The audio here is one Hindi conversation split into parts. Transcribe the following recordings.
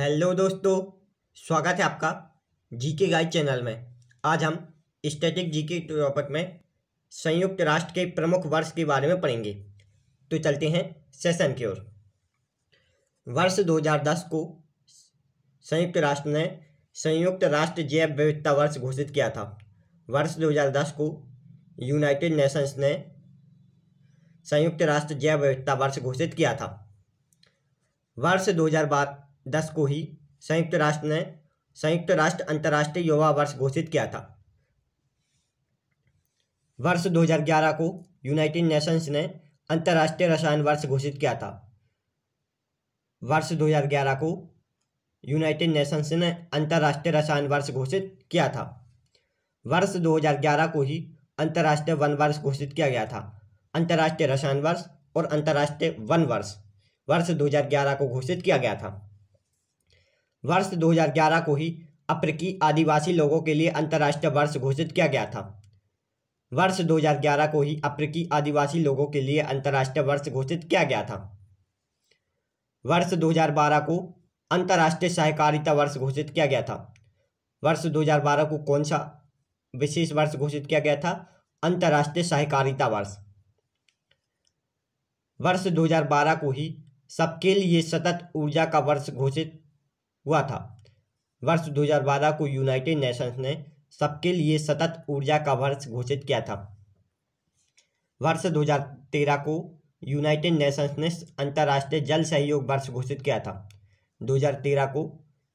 हेलो दोस्तों स्वागत है आपका जीके गाइड चैनल में आज हम स्टैटिक जीके टॉपिक में संयुक्त राष्ट्र के प्रमुख वर्ष के बारे में पढ़ेंगे तो चलते हैं सेशन की ओर वर्ष 2010 को संयुक्त राष्ट्र ने संयुक्त राष्ट्र जैव विविधता वर्ष घोषित किया था वर्ष 2010 को यूनाइटेड नेशंस ने संयुक्त राष्ट्र जैव विविधता वर्ष घोषित किया था वर्ष दो दस को ही संयुक्त राष्ट्र ने संयुक्त राष्ट्र अंतर्राष्ट्रीय युवा वर्ष घोषित किया था वर्ष 2011 को यूनाइटेड नेशंस ने अंतर्राष्ट्रीय रसायन वर्ष घोषित किया था वर्ष 2011 को यूनाइटेड नेशंस ने अंतर्राष्ट्रीय रसायन वर्ष घोषित किया था वर्ष 2011 को ही अंतर्राष्ट्रीय वन वर्ष घोषित किया गया था अंतर्राष्ट्रीय रसायन वर्ष और अंतर्राष्ट्रीय वन वर्ष वर्ष 2011 को घोषित किया गया था वर्ष 2011 को ही अफ्रीकी आदिवासी लोगों के लिए अंतर्राष्ट्रीय वर्ष घोषित किया गया था वर्ष 2011 को ही अफ्रीकी आदिवासी लोगों के लिए अंतर्राष्ट्रीय वर्ष घोषित किया गया था वर्ष 2012 को अंतर्राष्ट्रीय सहकारिता वर्ष घोषित किया गया था वर्ष 2012 को कौन सा विशेष वर्ष घोषित किया गया था अंतर्राष्ट्रीय सहकारिता वर्ष वर्ष 2012 को ही सबके लिए सतत ऊर्जा का वर्ष घोषित हुआ था वर्ष 2012 को यूनाइटेड नेशंस ने सबके लिए सतत ऊर्जा का वर्ष घोषित किया था वर्ष 2013 को यूनाइटेड नेशंस ने अंतर्राष्ट्रीय जल सहयोग वर्ष घोषित किया था 2013 को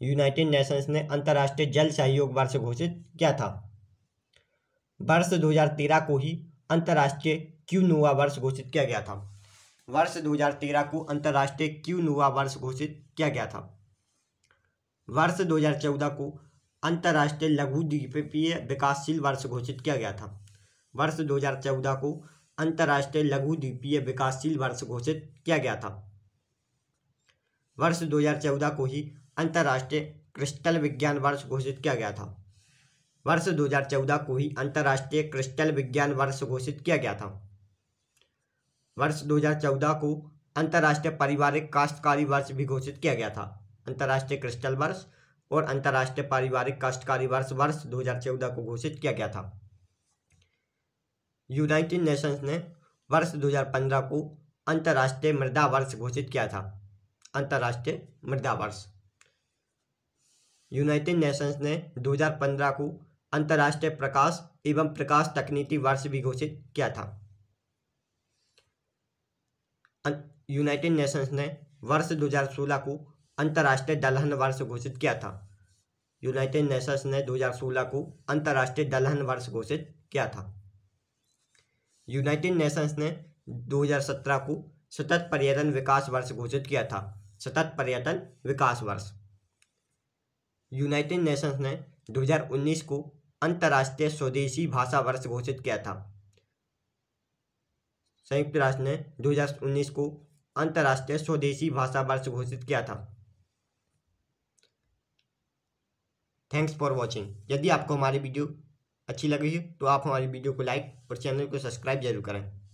यूनाइटेड नेशंस ने अंतर्राष्ट्रीय जल सहयोग वर्ष घोषित किया था वर्ष 2013 को ही अंतर्राष्ट्रीय क्यूनुआ वर्ष घोषित किया गया था वर्ष 2013 को अंतर्राष्ट्रीय क्यूनुआ वर्ष घोषित किया गया था वर्ष 2014 को अंतर्राष्ट्रीय लघु द्वीपीय विकासशील वर्ष घोषित किया गया था वर्ष 2014 को अंतर्राष्ट्रीय लघु द्वीपीय विकासशील वर्ष घोषित किया गया था वर्ष 2014 को ही अंतर्राष्ट्रीय क्रिस्टल विज्ञान वर्ष घोषित किया गया था वर्ष 2014 को ही अंतर्राष्ट्रीय क्रिस्टल विज्ञान वर्ष घोषित किया गया था वर्ष 2014 को अंतर्राष्ट्रीय पारिवारिक काश्तकारी वर्ष भी घोषित किया गया था अंतर्राष्ट्रीय क्रिस्टल वर्ष और अंतर्राष्ट्रीय पारिवारिक काश्तकारी वर्ष वर्ष 2014 को घोषित किया गया था यूनाइटेड नेशंस ने वर्ष 2015 को अंतर्राष्ट्रीय मृदा वर्ष घोषित किया था अंतर्राष्ट्रीय मृदा वर्ष यूनाइटेड नेशंस ने 2015 को अंतर्राष्ट्रीय प्रकाश एवं प्रकाश तकनीकी वर्ष भी घोषित किया था अं, यूनाइटेड नेशंस ने वर्ष 2016 को अंतर्राष्ट्रीय दलहन वर्ष घोषित किया था यूनाइटेड नेशंस ने 2016 को अंतर्राष्ट्रीय दलहन वर्ष घोषित किया था यूनाइटेड नेशंस ने 2017 को सतत पर्यटन विकास वर्ष घोषित किया था सतत पर्यटन विकास वर्ष यूनाइटेड नेशंस ने 2019 को अंतर्राष्ट्रीय स्वदेशी भाषा वर्ष घोषित किया था संयुक्त राष्ट्र ने 2019 को अंतर्राष्ट्रीय स्वदेशी भाषा वर्ष घोषित किया था थैंक्स फॉर वॉचिंग यदि आपको हमारी वीडियो अच्छी लगी हो तो आप हमारी वीडियो को लाइक और चैनल को सब्सक्राइब जरूर करें